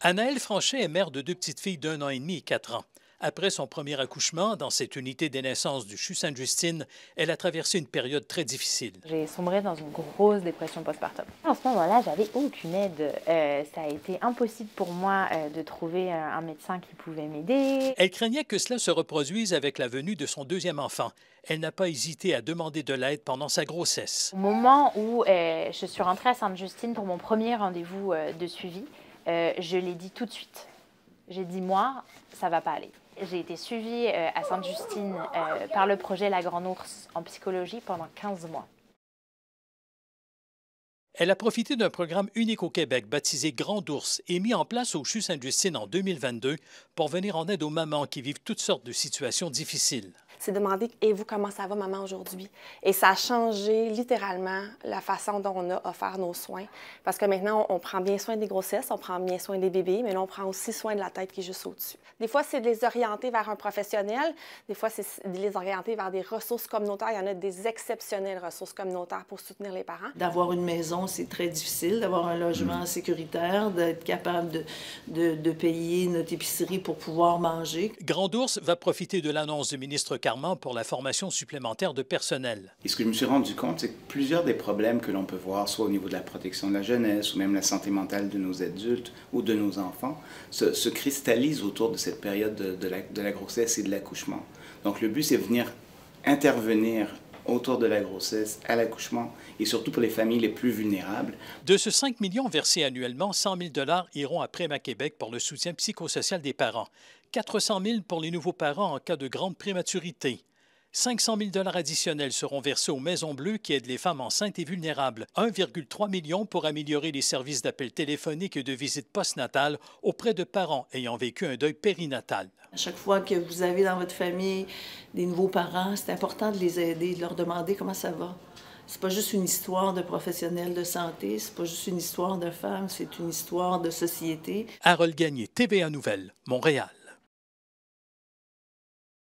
Anaëlle Franchet est mère de deux petites filles d'un an et demi et quatre ans. Après son premier accouchement, dans cette unité des naissances du CHU Sainte-Justine, elle a traversé une période très difficile. J'ai sombré dans une grosse dépression postpartum. En ce moment-là, j'avais aucune aide. Euh, ça a été impossible pour moi euh, de trouver euh, un médecin qui pouvait m'aider. Elle craignait que cela se reproduise avec la venue de son deuxième enfant. Elle n'a pas hésité à demander de l'aide pendant sa grossesse. Au moment où je suis rentrée à Sainte-Justine pour mon premier rendez-vous de suivi, euh, je l'ai dit tout de suite. J'ai dit, moi, ça va pas aller. J'ai été suivie euh, à Sainte-Justine euh, par le projet La Grande Ours en psychologie pendant 15 mois. Elle a profité d'un programme unique au Québec baptisé Grand Ours et mis en place au CHU Sainte-Justine en 2022 pour venir en aide aux mamans qui vivent toutes sortes de situations difficiles c'est demander Et vous, comment ça va, maman, aujourd'hui Et ça a changé littéralement la façon dont on a offert nos soins. Parce que maintenant, on prend bien soin des grossesses, on prend bien soin des bébés, mais là, on prend aussi soin de la tête qui est juste au-dessus. Des fois, c'est de les orienter vers un professionnel. Des fois, c'est de les orienter vers des ressources communautaires. Il y en a des exceptionnelles ressources communautaires pour soutenir les parents. D'avoir une maison, c'est très difficile. D'avoir un logement sécuritaire, d'être capable de, de, payer notre épicerie pour pouvoir manger. grand ours va profiter de l'annonce du ministre pour la formation supplémentaire de personnel. Et ce que je me suis rendu compte, c'est que plusieurs des problèmes que l'on peut voir, soit au niveau de la protection de la jeunesse ou même la santé mentale de nos adultes ou de nos enfants, se, cristallisent autour de cette période de, de, la, de la grossesse et de l'accouchement. Donc le but, c'est venir intervenir autour de la grossesse, à l'accouchement et surtout pour les familles les plus vulnérables. De ce 5 millions versés annuellement, 100 000 iront à préma Québec pour le soutien psychosocial des parents, 400 000 pour les nouveaux parents en cas de grande prématurité, 500 000 dollars additionnels seront versés aux Maisons Bleues qui aident les femmes enceintes et vulnérables, 1,3 million pour améliorer les services d'appels téléphoniques et de post postnatale auprès de parents ayant vécu un deuil périnatal. À chaque fois que vous avez dans votre famille des nouveaux parents, c'est important de les aider, de leur demander comment ça va. C'est pas juste une histoire de professionnels de santé, c'est pas juste une histoire de femmes, c'est une histoire de société. Harold Gagné, TVA Nouvelle, Montréal.